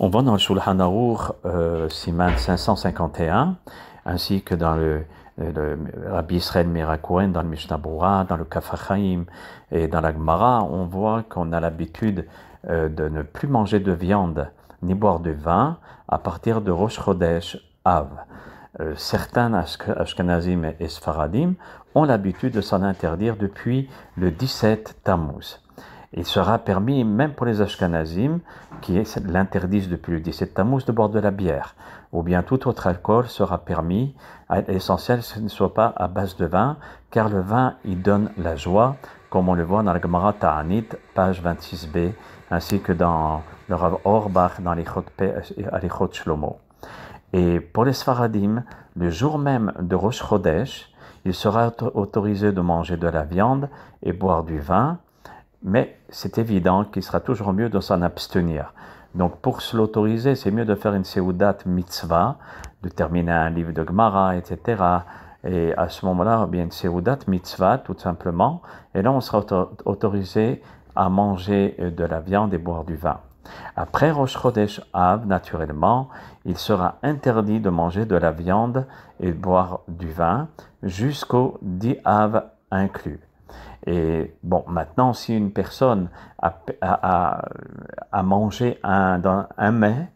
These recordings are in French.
On voit dans le Shulchan euh, Siman 551, ainsi que dans le, euh, Rabbi Israël Mirakouen, dans le Mishnah Boura, dans le Kafachaim et dans la Gemara, on voit qu'on a l'habitude euh, de ne plus manger de viande ni boire de vin à partir de Rosh Chodesh Av. Euh, certains Ashkenazim et Sfaradim ont l'habitude de s'en interdire depuis le 17 Tammuz il sera permis même pour les Ashkenazim, qui l'interdisent depuis le 17 Tammuz, de boire de la bière. Ou bien tout autre alcool sera permis. L'essentiel, ce ne soit pas à base de vin, car le vin, y donne la joie, comme on le voit dans la Gemara Ta'anit, page 26b, ainsi que dans le Rav Orbach, dans les euh, Shlomo. Et pour les Sfaradim, le jour même de Rosh Chodesh, il sera autorisé de manger de la viande et boire du vin, mais c'est évident qu'il sera toujours mieux de s'en abstenir. Donc pour se l'autoriser, c'est mieux de faire une Seudat mitzvah, de terminer un livre de Gemara, etc. Et à ce moment-là, eh bien une Seudat mitzvah, tout simplement. Et là, on sera autorisé à manger de la viande et boire du vin. Après Rosh Chodesh Av, naturellement, il sera interdit de manger de la viande et de boire du vin jusqu'au Di Av inclus. Et bon, maintenant, si une personne a, mangé un, mets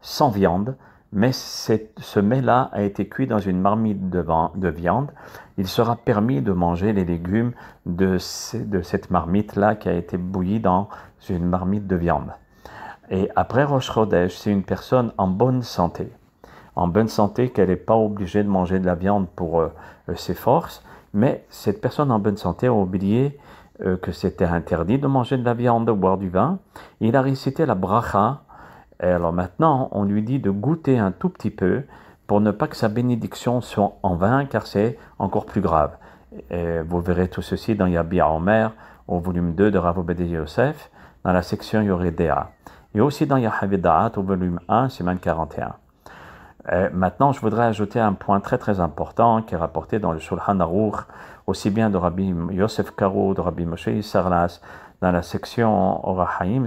sans viande, mais ce mets-là a été cuit dans une marmite de, viande, il sera permis de manger les légumes de, cette marmite-là qui a été bouillie dans une marmite de viande. Et après roche c'est une personne en bonne santé, en bonne santé, qu'elle n'est pas obligée de manger de la viande pour euh, ses forces, mais cette personne en bonne santé a oublié euh, que c'était interdit de manger de la viande, de boire du vin. Il a récité la bracha. Et alors maintenant, on lui dit de goûter un tout petit peu pour ne pas que sa bénédiction soit en vain, car c'est encore plus grave. vous verrez tout ceci dans Yabia Omer, au volume 2 de Rav Obed Yosef, dans la section Yoridea. Et aussi dans Yahavida'at, au volume 1, semaine 41. Euh, maintenant, je voudrais ajouter un point très très important qui est rapporté dans le Shulchan Aruch, aussi bien de Rabbi Yosef Karo, de Rabbi Moshe Yisarlas, dans la section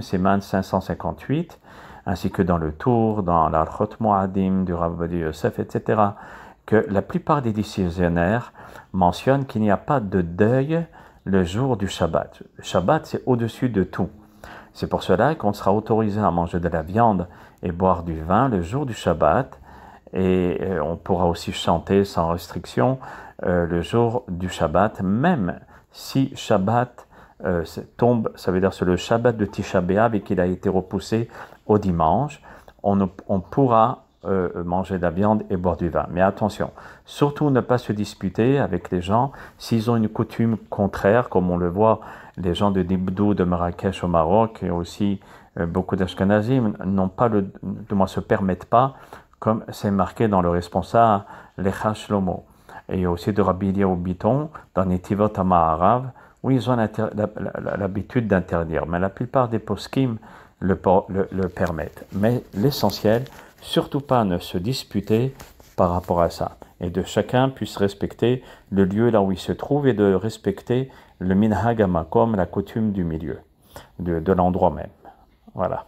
c'est Siman 558, ainsi que dans le Tour, dans la Moadim du Rabbi Yosef, etc., que la plupart des décisionnaires mentionnent qu'il n'y a pas de deuil le jour du Shabbat. Le Shabbat, c'est au-dessus de tout. C'est pour cela qu'on sera autorisé à manger de la viande et boire du vin le jour du Shabbat, et euh, on pourra aussi chanter sans restriction euh, le jour du Shabbat, même si Shabbat euh, tombe, ça veut dire sur le Shabbat de Tisha B'Av et qu'il a été repoussé au dimanche, on, on pourra manger de la viande et boire du vin. Mais attention, surtout ne pas se disputer avec les gens s'ils ont une coutume contraire, comme on le voit les gens de Dibdou, de Marrakech au Maroc et aussi beaucoup d'Ashkenazim n'ont pas le, moi se permettent pas comme c'est marqué dans le responsable les Shlomo. Et il y a aussi de Rabbi au Biton dans Tivotama Amaharav, où ils ont l'habitude d'interdire. Mais la plupart des poskim le, permettent. Mais l'essentiel, surtout pas ne se disputer par rapport à ça. Et de chacun puisse respecter le lieu là où il se trouve et de respecter le minhagama, comme la coutume du milieu, de l'endroit même. Voilà.